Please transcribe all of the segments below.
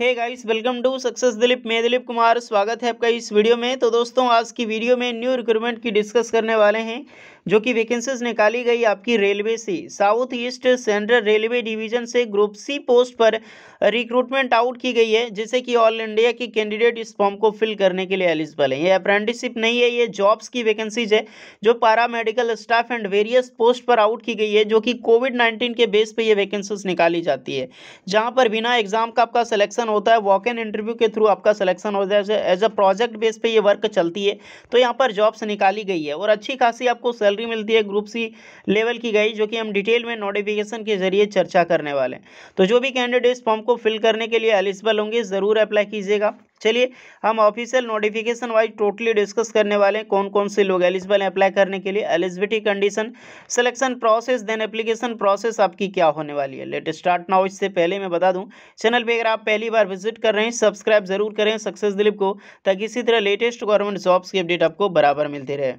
hey guys welcome to success Dilip मैं दिलीप कुमार स्वागत है आपका इस वीडियो में तो दोस्तों आज की वीडियो में न्यू रिक्रूटमेंट की डिस्कस करने वाले हैं जो कि वैकेंसीज निकाली गई आपकी रेलवे से south east central railway division से ग्रुप सी पोस्ट पर रिक्रूटमेंट आउट की गई है जिससे कि ऑल इंडिया के कैंडिडेट इस फॉर्म को फिल करने के लिए एलिजिबल है ये अप्रेंटिसशिप नहीं है ये जॉब्स की वैकेंसीज है जो para medical staff and various post पर आउट की गई है जो कि कोविड नाइन्टीन के बेस पर यह वैकेंसीज निकाली जाती है जहाँ पर बिना एग्जाम का आपका सिलेक्शन होता है वॉक इन इंटरव्यू के थ्रू आपका सिलेक्शन होता है एज अ प्रोजेक्ट बेस पर यह वर्क चलती है तो यहाँ पर जॉब्स निकाली गई है और अच्छी खासी आपको सैलरी सैलरी मिलती है ग्रुप सी लेवल की गई जो कि हम डिटेल में नोटिफिकेशन के जरिए चर्चा करने वाले हैं तो जो भी कैंडिडेट्स फॉर्म को फिल करने के लिए एलिजिबल होंगे ज़रूर अप्लाई कीजिएगा चलिए हम official notification wise totally discuss करने वाले हैं कौन कौन से लोग एलिजिबल हैं अप्लाई करने के लिए eligibility condition selection process then application process आपकी क्या होने वाली है लेट स्टार्ट नाउ इससे पहले मैं बता दूं चैनल पे अगर आप पहली बार विजिट कर रहे हैं सब्सक्राइब जरूर करें सक्सेस दिलीप को ताकि इसी तरह लेटेस्ट गवर्नमेंट जॉब्स की अपडेट आपको बराबर मिलती रहे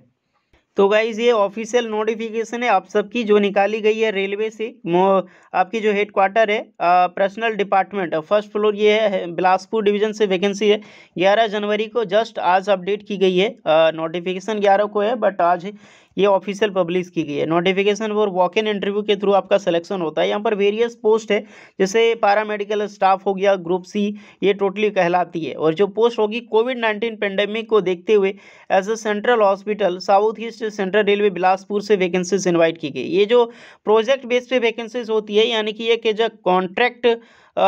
तो गाइज़ ये ऑफिशियल नोटिफिकेशन है आप सबकी जो निकाली गई है रेलवे से आपकी जो हेड क्वार्टर है पर्सनल डिपार्टमेंट फर्स्ट फ्लोर ये है बिलासपुर डिवीजन से वैकेंसी है ग्यारह जनवरी को जस्ट आज अपडेट की गई है नोटिफिकेशन ग्यारह को है बट आज ये ऑफिशियल पब्लिश की गई है नोटिफिकेशन और वॉक इन इंटरव्यू के थ्रू आपका सिलेक्शन होता है यहाँ पर वेरियस पोस्ट है जैसे पैरामेडिकल स्टाफ हो गया ग्रुप सी ये टोटली कहलाती है और जो पोस्ट होगी कोविड नाइन्टीन पेंडेमिक को देखते हुए as a central hospital south east central railway Bilaspur से वैकेंसीज इन्वाइट की गई ये जो प्रोजेक्ट बेस पे वैकेंसीज होती है यानी कि एक एज अ कॉन्ट्रैक्ट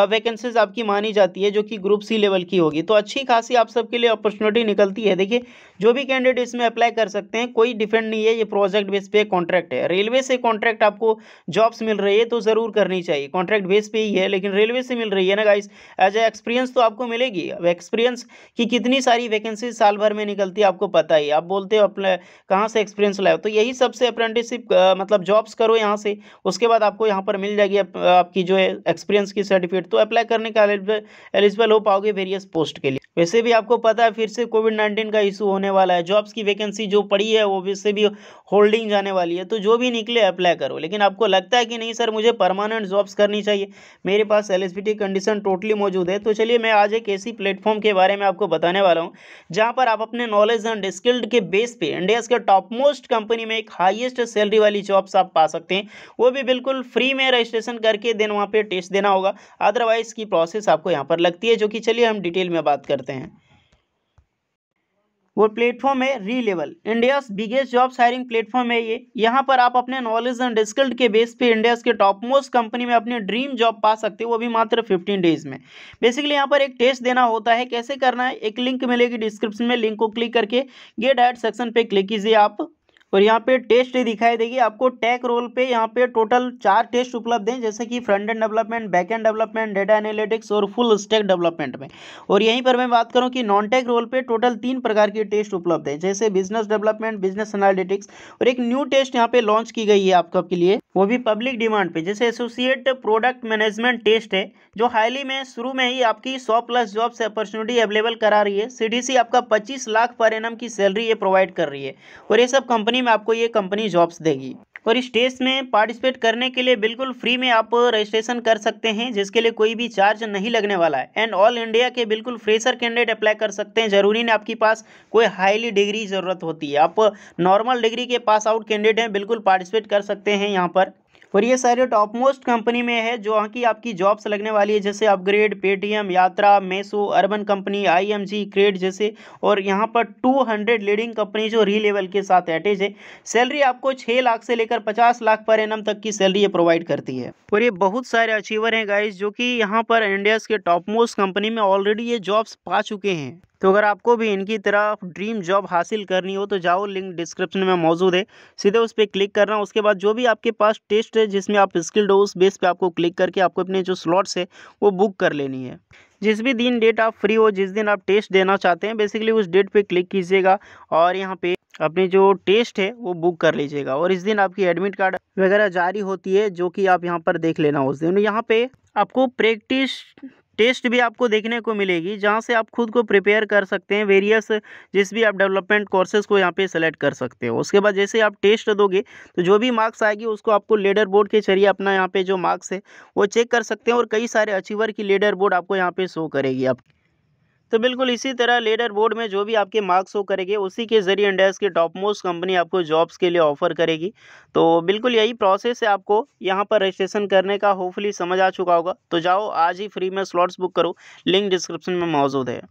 वैकेंसीज आपकी मानी जाती है जो कि ग्रुप सी लेवल की होगी तो अच्छी खासी आप सबके लिए अपॉर्चुनिटी निकलती है देखिए जो भी कैंडिडेट इसमें अप्लाई कर सकते हैं कोई डिफेंड नहीं है ये प्रोजेक्ट बेस पे कॉन्ट्रैक्ट है रेलवे से कॉन्ट्रैक्ट आपको जॉब्स मिल रही है तो ज़रूर करनी चाहिए कॉन्ट्रैक्ट बेस पे ही है लेकिन रेलवे से मिल रही है ना गाइस एज ए एक्सपीरियंस तो आपको मिलेगी अब एक्सपीरियंस की कितनी सारी वैकेंसी साल भर में निकलती है आपको पता ही आप बोलते हो अपने कहाँ से एक्सपीरियंस लाए तो यही सबसे अप्रेंटिसिप मतलब जॉब्स करो यहाँ से उसके बाद आपको यहाँ पर मिल जाएगी आपकी जो है एक्सपीरियंस की सर्टिफिकेट सर्टिफिकेट तो अप्लाई करने का एलिजिबल हो पाओगे वेरियस पोस्ट के लिए वैसे भी आपको पता है फिर से कोविड नाइन्टीन का इशू होने वाला है जॉब्स की वैकेंसी जो पड़ी है वो वैसे भी होल्डिंग जाने वाली है तो जो भी निकले अप्लाई करो लेकिन आपको लगता है कि नहीं सर मुझे परमानेंट जॉब्स करनी चाहिए मेरे पास एल कंडीशन टोटली मौजूद है तो चलिए मैं आज एक ऐसी प्लेटफॉर्म के बारे में आपको बताने वाला हूँ जहाँ पर आप अपने नॉलेज एंड स्किल्ड के बेस पर इंडिया के टॉप मोस्ट कंपनी में एक हाइएस्ट सैलरी वाली जॉब्स आप पा सकते हैं वो भी बिल्कुल फ्री में रजिस्ट्रेशन करके देन वहाँ पर टेस्ट देना होगा अदरवाइज़ की प्रोसेस आपको यहाँ पर लगती है जो कि चलिए हम डिटेल में बात करते हैं वो प्लेटफॉर्म है Relevel India's biggest job hiring platform है ये यहाँ पर आप अपने नॉलेज एंड स्किल्ड के बेस पे इंडियाज के टॉप मोस्ट कंपनी में अपने ड्रीम जॉब पा सकते हो वो भी मात्र 15 डेज में बेसिकली यहाँ पर एक टेस्ट देना होता है कैसे करना है एक लिंक मिलेगी डिस्क्रिप्शन में लिंक को क्लिक करके गेट एड सेक्शन पे क्लिक कीजिए आप और यहाँ पे टेस्ट दिखाई देगी आपको टेक रोल पे यहाँ पे टोटल चार टेस्ट उपलब्ध हैं जैसे कि front end development back end development data analytics और फुल स्टेक डेवलपमेंट में और यहीं पर मैं बात करूँ कि नॉन टेक रोल पे टोटल तीन प्रकार के टेस्ट उपलब्ध हैं जैसे बिजनेस डेवलपमेंट बिजनेस एनालिटिक्स और एक न्यू टेस्ट यहाँ पे लॉन्च की गई है आपको के लिए वो भी पब्लिक डिमांड पे जैसे एसोसिएट प्रोडक्ट मैनेजमेंट टेस्ट है जो हाईली में शुरू में ही आपकी सौ प्लस जॉब से अपॉर्चुनिटी अवेलेबल करा रही है सी आपका पच्चीस लाख पर एन की सैलरी ये प्रोवाइड कर रही है और ये सब कंपनी कंपनी में आपको ये कंपनी जॉब्स देगी और इस टेस्ट में पार्टिसिपेट करने के लिए बिल्कुल फ्री में आप रजिस्ट्रेशन कर सकते हैं जिसके लिए कोई भी चार्ज नहीं लगने वाला है एंड ऑल इंडिया के बिल्कुल फ्रेशर कैंडिडेट अप्लाई कर सकते हैं जरूरी नहीं आपके पास कोई हाईली डिग्री ज़रूरत होती है आप नॉर्मल डिग्री के पास आउट कैंडिडेट हैं बिल्कुल पार्टिसिपेट कर सकते हैं यहाँ पर और ये सारे टॉप मोस्ट कंपनी में है जो कि आपकी जॉब्स लगने वाली है जैसे upGrad Paytm Yatra Meesho Urban company IMG CRED जैसे और यहाँ पर 200 लीडिंग कंपनी जो री लेवल के साथ अटैच है सैलरी आपको 6 लाख से लेकर 50 लाख पर एन तक की सैलरी ये प्रोवाइड करती है और ये बहुत सारे अचीवर हैं गाइज जो कि यहाँ पर इंडियाज़ के टॉप मोस्ट कंपनी में ऑलरेडी ये जॉब्स पा चुके हैं तो अगर आपको भी इनकी तरह ड्रीम जॉब हासिल करनी हो तो जाओ लिंक डिस्क्रिप्शन में मौजूद है सीधे उस पर क्लिक करना उसके बाद जो भी आपके पास टेस्ट है जिसमें आप स्किल्ड हो उस बेस पे आपको क्लिक करके आपको अपने जो स्लॉट्स है वो बुक कर लेनी है जिस भी दिन डेट आप फ्री हो जिस दिन आप टेस्ट देना चाहते हैं बेसिकली उस डेट पे क्लिक कीजिएगा और यहाँ पे अपने जो टेस्ट है वो बुक कर लीजिएगा और इस दिन आपकी एडमिट कार्ड वगैरह जारी होती है जो कि आप यहाँ पर देख लेना उस दिन यहाँ पे आपको प्रैक्टिस टेस्ट भी आपको देखने को मिलेगी जहाँ से आप खुद को प्रिपेयर कर सकते हैं वेरियस जिस भी आप डेवलपमेंट कोर्सेज को यहाँ पे सेलेक्ट कर सकते हो उसके बाद जैसे आप टेस्ट दोगे तो जो भी मार्क्स आएगी उसको आपको लेडर बोर्ड के जरिए अपना यहाँ पे जो मार्क्स है वो चेक कर सकते हैं और कई सारे अचीवर की लेडर बोर्ड आपको यहाँ पे शो करेगी आपकी तो बिल्कुल इसी तरह लेडर बोर्ड में जो भी आपके मार्क्स हो करेंगे उसी के जरिए इंडियाज की टॉप मोस्ट कंपनी आपको जॉब्स के लिए ऑफर करेगी तो बिल्कुल यही प्रोसेस है आपको यहाँ पर रजिस्ट्रेशन करने का होपफुली समझ आ चुका होगा तो जाओ आज ही फ्री में स्लॉट्स बुक करो लिंक डिस्क्रिप्शन में मौजूद है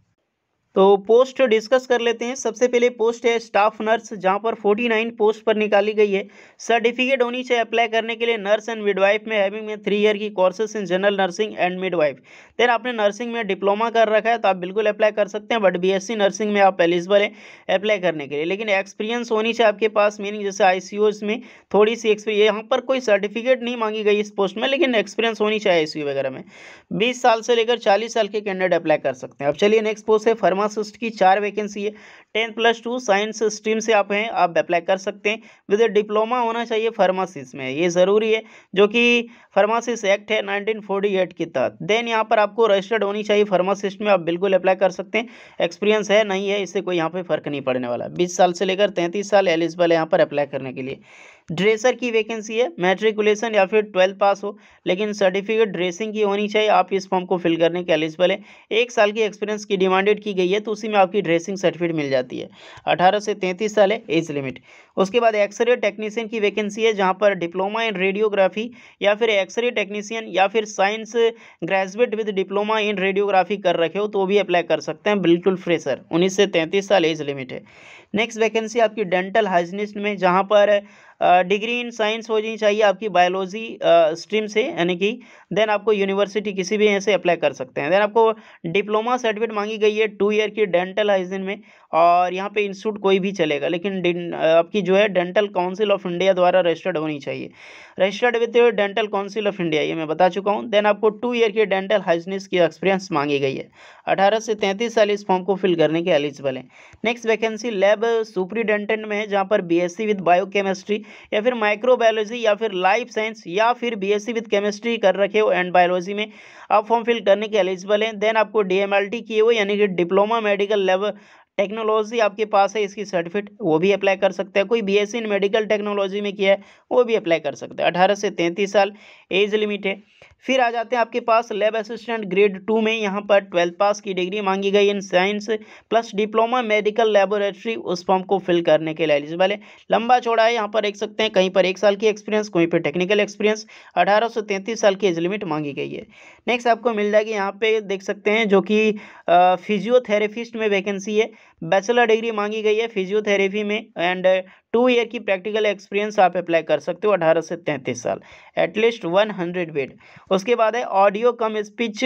तो पोस्ट डिस्कस कर लेते हैं सबसे पहले पोस्ट है स्टाफ नर्स जहां पर 49 पोस्ट पर निकाली गई है सर्टिफिकेट होनी चाहिए अप्लाई करने के लिए नर्स एंड मिडवाइफ में हैविंग में थ्री ईयर की courses in general nursing and midwife then आपने नर्सिंग में डिप्लोमा कर रखा है तो आप बिल्कुल अप्लाई कर सकते हैं बट बी नर्सिंग में आप एलिजिबल हैं अप्लाई करने के लिए लेकिन एक्सपीरियंस होनी चाहिए आपके पास मीनिंग जैसे आई में थोड़ी सी एक्सपीरियंस यहाँ पर कोई सर्टिफिकेट नहीं मांगी गई इस पोस्ट में लेकिन एक्सपीरियंस होनी चाहिए आई वगैरह में बीस साल से लेकर चालीस साल के कैंडिडेट अप्लाई कर सकते हैं अब चलिए नेक्स्ट पोस्ट है फर्मा फार्मासिस्ट की चार वैकेंसी है ten plus two science stream से आप हैं आप अप्लाई कर सकते हैं विद डिप्लोमा होना चाहिए फार्मासिस्ट में ये ज़रूरी है जो कि फार्मासिस्ट एक्ट है एट के तहत देन यहाँ पर आपको रजिस्टर्ड होनी चाहिए फार्मासिस्ट में आप बिल्कुल अप्लाई कर सकते हैं एक्सपीरियंस है नहीं है इससे कोई यहाँ पर फ़र्क नहीं पड़ने वाला बीस साल से लेकर तैंतीस साल एलिजिबल है यहाँ पर अप्लाई करने के लिए ड्रेसर की वैकेंसी है मैट्रिकुलेशन या फिर ट्वेल्थ पास हो लेकिन सर्टिफिकेट ड्रेसिंग की होनी चाहिए आप इस फॉर्म को फिल करने के एलिजिबल है एक साल की एक्सपीरियंस की डिमांडेड की गई है तो उसी में आपकी ड्रेसिंग सर्टिफिकेट मिल जाती है अठारह से तैंतीस साल है एज लिमिट उसके बाद एक्सरे टेक्नीशियन की वैकेंसी है जहाँ पर डिप्लोमा इन रेडियोग्राफी या फिर एक्सरे टेक्नीसियन या फिर science graduate with diploma in radiography कर रखे हो तो भी अप्लाई कर सकते हैं बिल्कुल फ्रेशर उन्नीस से तैंतीस साल एज लिमिट है नेक्स्ट वैकेंसी आपकी डेंटल हाइजीनिस्ट में जहाँ पर डिग्री इन साइंस होनी चाहिए आपकी बायोलॉजी स्ट्रीम से यानी कि देन आपको यूनिवर्सिटी किसी भी यहाँ से अप्लाई कर सकते हैं देन आपको डिप्लोमा सर्टिफिकेट मांगी गई है टू ईयर की डेंटल हाइजीन में और यहाँ पे इंस्टीट्यूट कोई भी चलेगा लेकिन आपकी जो है डेंटल काउंसिल ऑफ इंडिया द्वारा रजिस्टर्ड होनी चाहिए registered with dental council of India ये मैं बता चुका हूँ देन आपको टू ईयर के डेंटल हाइजनिस की एक्सपीरियंस मांगी गई है अठारह से तैंतीस साल इस फॉर्म को फिल करने के एलिजिबल हैं नेक्स्ट वैकेंसी लैब सुप्रीडेंटेंट में है जहाँ पर B S C with bio या फिर माइक्रोबायोलॉजी या फिर लाइफ साइंस या फिर B S C with chemistry कर रखे हो एंड बायोलॉजी में आप फॉर्म फिल करने के एलिजिबल हैं देन आपको डी एम एल टी किए हुए यानी कि डिप्लोमा मेडिकल लेवल टेक्नोलॉजी आपके पास है इसकी सर्टिफिकेट वो भी अप्लाई कर सकते हैं कोई बीएससी इन मेडिकल टेक्नोलॉजी में किया है वो भी अप्लाई कर सकते हैं अठारह से तैंतीस साल एज लिमिट है फिर आ जाते हैं आपके पास लैब असिस्टेंट ग्रेड टू में यहाँ पर ट्वेल्थ पास की डिग्री मांगी गई in science plus diploma medical laboratory उस फॉर्म को फिल करने के लिए एलिजिबल है लंबा चौड़ा है यहाँ पर देख सकते हैं कहीं पर एक साल की एक्सपीरियंस कहीं पर टेक्निकल एक्सपीरियंस अठारह साल की एज लिमिट मांगी गई है नेक्स्ट आपको मिल जाएगी यहाँ पे देख सकते हैं जो कि फिजियोथेरेपिस्ट में वैकेंसी है बैचलर डिग्री मांगी गई है फिजियोथेरेपी में एंड टू ईयर की प्रैक्टिकल एक्सपीरियंस आप अप्लाई कर सकते हो अठारह से तैंतीस साल एटलीस्ट वन हंड्रेड बेड उसके बाद है ऑडियो कम स्पीच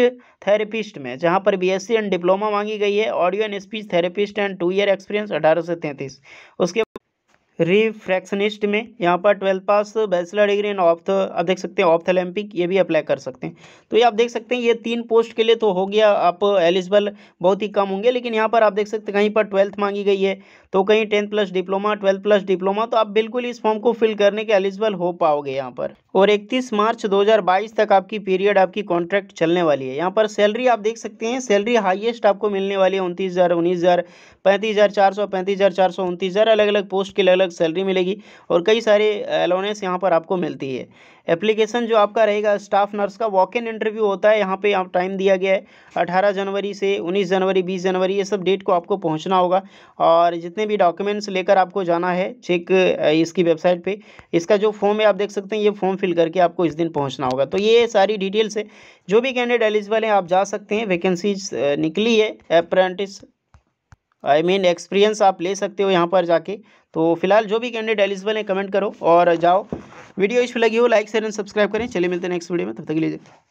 थेरेपिस्ट में जहाँ पर बीएससी एंड डिप्लोमा मांगी गई है audio and speech therapist and two year experience अठारह से तैंतीस उसके रिफ्रैक्शनिस्ट में यहाँ पर twelfth pass bachelor degree in of आप देख सकते हैं ऑप्थेलेम्पिक ये भी अप्लाई कर सकते हैं तो ये आप देख सकते हैं ये तीन पोस्ट के लिए तो हो गया आप एलिजिबल बहुत ही कम होंगे लेकिन यहाँ पर आप देख सकते हैं कहीं पर ट्वेल्थ मांगी गई है तो कहीं tenth plus diploma twelfth plus diploma तो आप बिल्कुल इस फॉर्म को फिल करने के एलिजिबल हो पाओगे यहाँ पर और इकतीस मार्च दो तक आपकी पीरियड आपकी कॉन्ट्रैक्ट चलने वाली है यहाँ पर सैलरी आप देख सकते हैं सैलरी हाइएस्ट आपको मिलने वाली है उनतीस हज़ार उन्नीस हज़ार पैंतीस हज़ार चार सौ पैंतीस हज़ार चार सौ उनतीस हज़ार अलग अलग पोस्ट के लिए अलग कुछ सैलरी मिलेगी और कई सारे अलाउनेंस यहाँ पर आपको मिलती है एप्लीकेशन जो आपका रहेगा स्टाफ नर्स का वॉक इन इंटरव्यू होता है यहाँ पे आप टाइम दिया गया है 18 जनवरी से 19 जनवरी 20 जनवरी ये सब डेट को आपको पहुँचना होगा और जितने भी डॉक्यूमेंट्स लेकर आपको जाना है चेक इसकी वेबसाइट पे इसका जो फॉर्म है आप देख सकते हैं ये फॉर्म फिल करके आपको इस दिन पहुँचना होगा तो ये सारी डिटेल्स है जो भी कैंडिडेट एलिजिबल हैं आप जा सकते हैं वैकेंसीज निकली है अप्रेंटिस आई मीन एक्सपीरियंस आप ले सकते हो यहाँ पर जाके तो फिलहाल जो भी कैंडिडेट एलिजिबल है कमेंट करो और जाओ वीडियो इस लगी हो लाइक शेयर एंड सब्सक्राइब करें चलिए मिलते हैं नेक्स्ट वीडियो में तब तक लीजिए